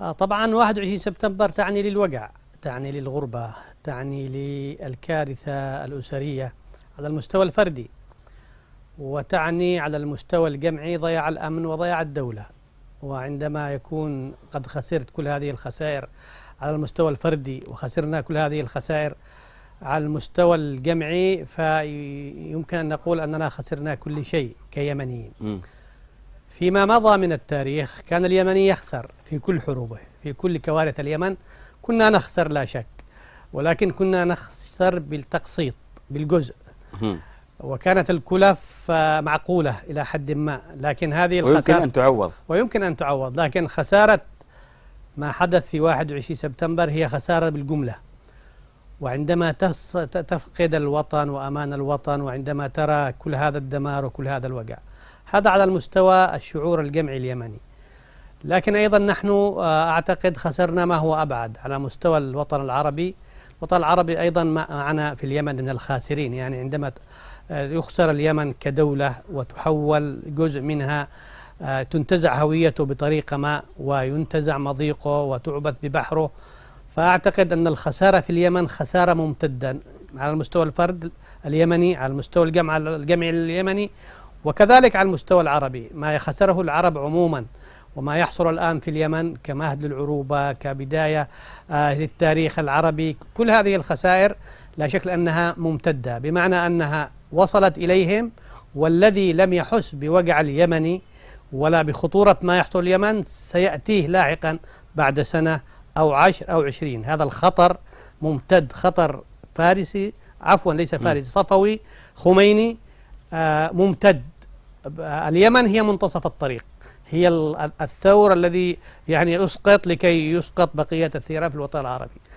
آه، طبعا 21 سبتمبر تعني للوجع تعني للغربة تعني للكارثة الأسرية على المستوى الفردي وتعني على المستوى الجمعي ضياع الأمن وضياع الدولة وعندما يكون قد خسرت كل هذه الخسائر على المستوى الفردي وخسرنا كل هذه الخسائر على المستوى الجمعي فيمكن أن نقول أننا خسرنا كل شيء كيمنيين فيما مضى من التاريخ كان اليمني يخسر في كل حروبه في كل كوارث اليمن كنا نخسر لا شك ولكن كنا نخسر بالتقسيط بالجزء وكانت الكلف آه، معقولة إلى حد ما لكن هذه الخسارة ويمكن أن تعوض ويمكن أن تعوض لكن خسارة ما حدث في 21 سبتمبر هي خسارة بالجملة وعندما تفقد الوطن وأمان الوطن وعندما ترى كل هذا الدمار وكل هذا الوجع هذا على المستوى الشعور الجمعي اليمني لكن أيضا نحن آه، أعتقد خسرنا ما هو أبعد على مستوى الوطن العربي الوطن العربي أيضا معنا في اليمن من الخاسرين يعني عندما آه، يخسر اليمن كدولة وتحول جزء منها آه، تنتزع هويته بطريقة ما وينتزع مضيقه وتعبث ببحره فأعتقد أن الخسارة في اليمن خسارة ممتدة على المستوى الفرد اليمني على المستوى الجمع الجمعي اليمني وكذلك على المستوى العربي ما خسره العرب عموما وما يحصل الآن في اليمن كمهد للعروبة كبداية آه للتاريخ العربي كل هذه الخسائر لا شكل أنها ممتدة بمعنى أنها وصلت إليهم والذي لم يحس بوجع اليمني ولا بخطورة ما يحصل اليمن سيأتيه لاحقا بعد سنة أو عشر أو عشرين هذا الخطر ممتد خطر فارسي عفوا ليس فارسي صفوي خميني آه، ممتد اليمن هي منتصف الطريق هي الثور الذي يعني أسقط لكي يسقط بقية الثيره في الوطن العربي